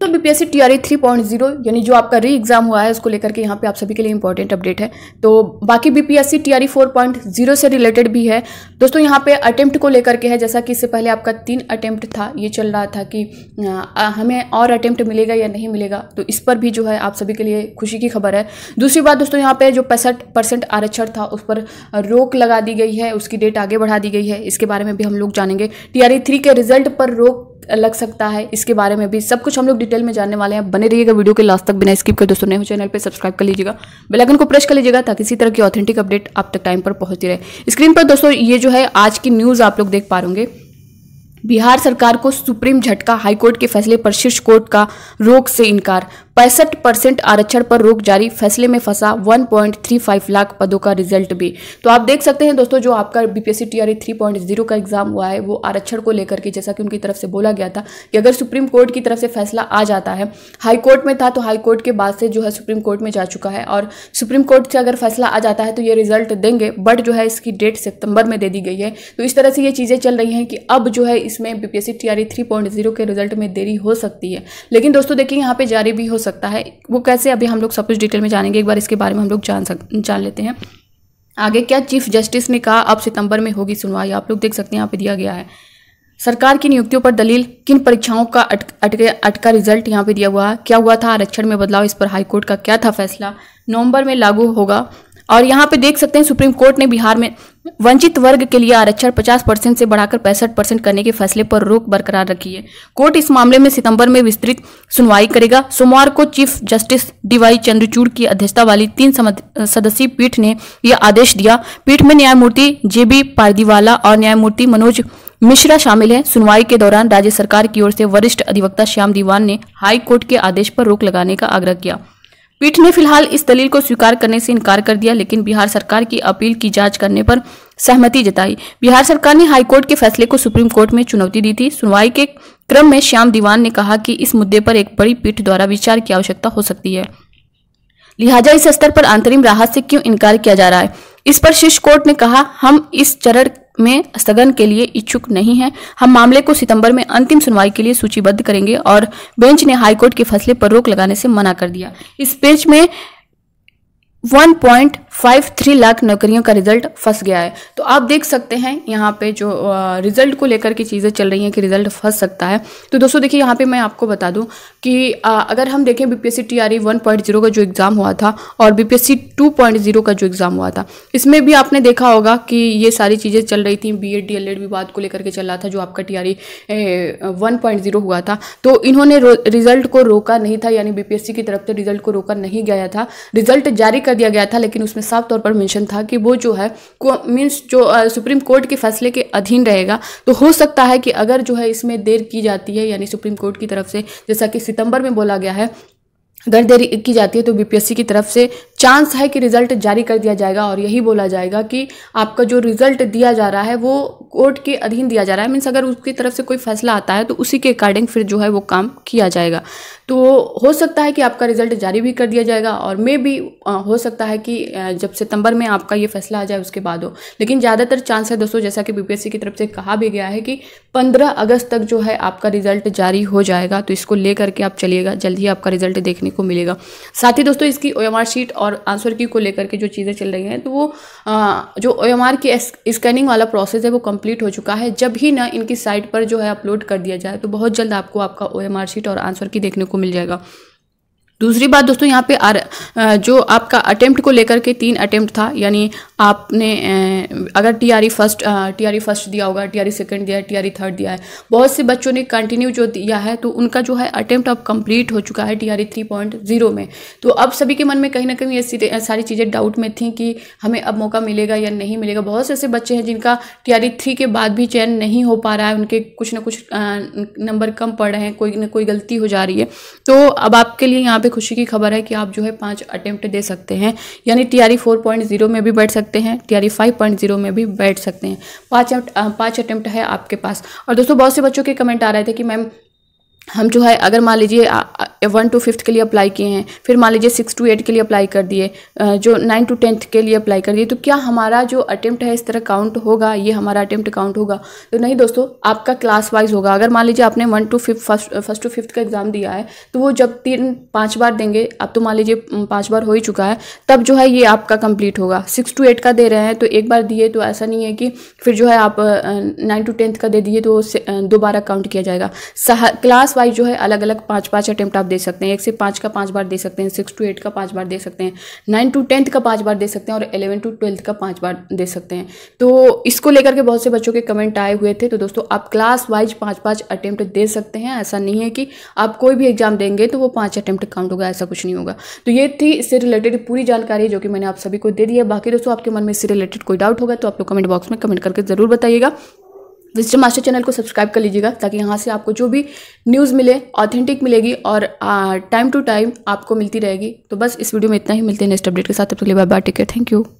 तो BPSC point zero यानी जो आपका री एग्ज़ाम हुआ है उसको लेकर के यहाँ पे आप सभी के लिए इंपॉर्टेंट अपडेट है तो बाकी बीपीएससी पॉइंट जीरो से रिलेटेड भी है दोस्तों यहाँ पे अटेम्प्ट को लेकर के है जैसा कि इससे पहले आपका तीन अटेम्प्ट था ये चल रहा था कि आ, हमें और अटेम्प्ट मिलेगा या नहीं मिलेगा तो इस पर भी जो है आप सभी के लिए खुशी की खबर है दूसरी बात दोस्तों यहाँ पर जो पैंसठ परसेंट आरक्षण था उस पर रोक लगा दी गई है उसकी डेट आगे बढ़ा दी गई है इसके बारे में भी हम लोग जानेंगे टी e के रिजल्ट पर रोक लग सकता है इसके बारे में भी सब कुछ हम लोग डिटेल में जानने वाले हैं बने रहिएगा वीडियो के लास्ट तक बिना स्किप कर दोस्तों नए चैनल पर सब्सक्राइब कर लीजिएगा बेलाइकन को प्रेस कर लीजिएगा ताकि इसी तरह की ऑथेंटिक अपडेट आप तक टाइम पर पहुंचती रहे स्क्रीन पर दोस्तों ये जो है आज की न्यूज़ आप लोग देख पा होंगे बिहार सरकार को सुप्रीम झटका हाईकोर्ट के फैसले पर शीर्ष कोर्ट का रोक से इनकार पैंसठ परसेंट आरक्षण पर रोक जारी फैसले में फंसा 1.35 लाख पदों का रिजल्ट भी तो आप देख सकते हैं दोस्तों जो आपका बीपीएससी टीआरए 3.0 का एग्जाम हुआ है वो आरक्षण को लेकर के जैसा कि उनकी तरफ से बोला गया था कि अगर सुप्रीम कोर्ट की तरफ से फैसला आ जाता है हाई कोर्ट में था तो हाई कोर्ट के बाद से जो है सुप्रीम कोर्ट में जा चुका है और सुप्रीम कोर्ट से अगर फैसला आ जाता है तो ये रिजल्ट देंगे बट जो है इसकी डेट सितंबर में दे दी गई है तो इस तरह से ये चीज़ें चल रही हैं कि अब जो है इसमें बीपीएससी टीआरई 3.0 के रिजल्ट में देरी हो सकती है लेकिन दोस्तों देखिए यहाँ पे जारी भी हो सकती सकता है वो कैसे अभी हम लोग सब कुछ डिटेल में जानेंगे एक बार इसके बारे में हम लोग जान सक जान लेते हैं आगे क्या चीफ जस्टिस ने कहा अब सितंबर में होगी सुनवाई आप लोग देख सकते हैं यहाँ पे दिया गया है सरकार की नियुक्तियों पर दलील किन परीक्षाओं का अटक, अटका रिजल्ट यहाँ पे दिया हुआ क्या हुआ था आरक्षण में बदलाव इस पर हाईकोर्ट का क्या था फैसला नवंबर में लागू होगा और यहाँ पे देख सकते हैं सुप्रीम कोर्ट ने बिहार में वंचित वर्ग के लिए आरक्षण 50 परसेंट से बढ़ाकर पैंसठ परसेंट करने के फैसले पर रोक बरकरार रखी है कोर्ट इस मामले में सितंबर में विस्तृत सुनवाई करेगा सोमवार को चीफ जस्टिस डीवाई चंद्रचूड़ की अध्यक्षता वाली तीन सदस्यीय पीठ ने यह आदेश दिया पीठ में न्यायमूर्ति जेबी पारदीवाला और न्यायमूर्ति मनोज मिश्रा शामिल हैं सुनवाई के दौरान राज्य सरकार की ओर से वरिष्ठ अधिवक्ता श्याम दीवान ने हाई कोर्ट के आदेश पर रोक लगाने का आग्रह किया पीठ ने फिलहाल इस दलील को स्वीकार करने से इनकार कर दिया लेकिन बिहार सरकार की अपील की जांच करने पर सहमति जताई बिहार सरकार ने हाईकोर्ट के फैसले को सुप्रीम कोर्ट में चुनौती दी थी सुनवाई के क्रम में श्याम दीवान ने कहा कि इस मुद्दे पर एक बड़ी पीठ द्वारा विचार की आवश्यकता हो सकती है लिहाजा इस स्तर पर अंतरिम राहत से क्यों इनकार किया जा रहा है इस पर शीर्ष कोर्ट ने कहा हम इस चरण में स्थगन के लिए इच्छुक नहीं है हम मामले को सितंबर में अंतिम सुनवाई के लिए सूचीबद्ध करेंगे और बेंच ने हाईकोर्ट के फैसले पर रोक लगाने से मना कर दिया इस बेंच में one point five three lakh नौकरियों का रिजल्ट फंस गया है तो आप देख सकते हैं यहाँ पे जो रिजल्ट को लेकर की चीज़ें चल रही हैं कि रिजल्ट फंस सकता है तो दोस्तों देखिए यहाँ पे मैं आपको बता दूँ कि अगर हम देखें B P S C T R one point zero का जो एग्ज़ाम हुआ था और B P S C two point zero का जो एग्ज़ाम हुआ था इसमें भी आपने देखा होगा कि ये सारी चीज़ें चल रही थी B Ed D El Ed भी बात को लेकर के चल रहा था जो आपका टी आर ई हुआ था तो इन्होंने रिजल्ट को रोका नहीं था यानी बी पी एस सी की तरफ से रिजल्ट को रोका नहीं गया था रिजल्ट जारी कर दिया गया था लेकिन उसमें साफ तौर पर मेंशन था कि वो जो है मीन्स जो सुप्रीम कोर्ट के फैसले के अधीन रहेगा तो हो सकता है कि अगर जो है इसमें देर की जाती है यानी सुप्रीम कोर्ट की तरफ से जैसा कि सितंबर में बोला गया है अगर देरी की जाती है तो बीपीएससी की तरफ से चांस है कि रिजल्ट जारी कर दिया जाएगा और यही बोला जाएगा कि आपका जो रिजल्ट दिया जा रहा है वो कोर्ट के अधीन दिया जा रहा है मीन्स अगर उसकी तरफ से कोई फैसला आता है तो उसी के अकॉर्डिंग फिर जो है वो काम किया जाएगा तो हो सकता है कि आपका रिजल्ट जारी भी कर दिया जाएगा और मे भी हो सकता है कि जब सितंबर में आपका ये फैसला आ जाए उसके बाद हो लेकिन ज़्यादातर चांस है दोस्तों जैसा कि बीपीएससी की तरफ से कहा भी गया है कि 15 अगस्त तक जो है आपका रिजल्ट जारी हो जाएगा तो इसको ले करके आप चलिएगा जल्द ही आपका रिजल्ट देखने को मिलेगा साथ ही दोस्तों इसकी ओ शीट और आंसर की को लेकर के जो चीज़ें चल रही हैं तो वो जो ओ की स्कैनिंग वाला प्रोसेस है वो कम्प्लीट हो चुका है जब ही ना इनकी साइट पर जो है अपलोड कर दिया जाए तो बहुत जल्द आपको आपका ओ शीट और आंसर की देखने को मिल जाएगा दूसरी बात दोस्तों यहाँ पे आर, जो आपका अटेम्प्ट को लेकर के तीन अटेम्प्ट था यानी आपने अगर टीआरई फर्स्ट टीआरई फर्स्ट दिया होगा टीआरई सेकंड e दिया है टीआरई थर्ड दिया है बहुत से बच्चों ने कंटिन्यू जो दिया है तो उनका जो है अटेम्प्ट अब कंप्लीट हो चुका है टीआरई थ्री पॉइंट जीरो में तो अब सभी के मन में कहीं ना कहीं ये सारी चीज़ें डाउट में थी कि हमें अब मौका मिलेगा या नहीं मिलेगा बहुत से ऐसे बच्चे हैं जिनका टीआरई थ्री e के बाद भी चयन नहीं हो पा रहा है उनके कुछ ना कुछ नंबर कम पड़ रहे हैं कोई ना कोई गलती हो जा रही है तो अब आपके लिए यहाँ पे ज़्यादा खुशी की खबर है कि आप जो है पांच अटेम्प्ट दे सकते हैं यानी T R four point zero में भी बैठ सकते हैं T R five point zero में भी बैठ सकते हैं पाँच पाँच अटैम्प्ट है आपके पास और दोस्तों बहुत से बच्चों के कमेंट आ रहे थे कि मैम हम जो है अगर मान लीजिए वन टू फिफ्थ के लिए अप्लाई किए हैं फिर मान लीजिए सिक्स टू एट के लिए अप्लाई कर दिए जो नाइन टू टेंथ के लिए अप्लाई कर दिए तो क्या हमारा जो अटेम्प्ट है इस तरह काउंट होगा ये हमारा अटैम्प्ट काउंट होगा तो नहीं दोस्तों आपका क्लास वाइज होगा अगर मान लीजिए आपने one to fifth first first to fifth का एग्ज़ाम दिया है तो वो जब तीन पाँच बार देंगे अब तो मान लीजिए पाँच बार हो ही चुका है तब जो है ये आपका कंप्लीट होगा सिक्स टू एट का दे रहे हैं तो एक बार दिए तो ऐसा नहीं है कि फिर जो है आप नाइन टू टेंथ का दे दिए तो दोबारा काउंट किया जाएगा क्लास वाइज जो है अलग अलग पांच पांच अटैम्प्ट आप दे सकते हैं एक से पांच का पांच बार दे सकते हैं सिक्स टू एट का पांच बार दे सकते हैं नाइन टू टेंथ का पांच बार दे सकते हैं और एलेवन टू ट्वेल्थ का पांच बार दे सकते हैं तो इसको लेकर के बहुत से बच्चों के कमेंट आए हुए थे तो दोस्तों आप क्लास वाइज पाँच पाँच अटैम्प्ट दे सकते हैं ऐसा नहीं है कि आप कोई भी एग्जाम देंगे तो वो पाँच अटैम्प्ट काउंट होगा ऐसा कुछ नहीं होगा तो ये थी इससे रिलेटेड पूरी जानकारी जो कि मैंने आप सभी को दे दी है बाकी दोस्तों आपके मन में इससे रिलेटेड कोई डाउट होगा तो आप लोग कमेंट बॉक्स में कमेंट करके ज़रूर बताइएगा विजडम मास्टर चैनल को सब्सक्राइब कर लीजिएगा ताकि यहाँ से आपको जो भी न्यूज़ मिले ऑथेंटिक मिलेगी और टाइम टू टाइम आपको मिलती रहेगी तो बस इस वीडियो में इतना ही मिलते हैं नेक्स्ट अपडेट के साथ तब तक लिए bye bye take care thank you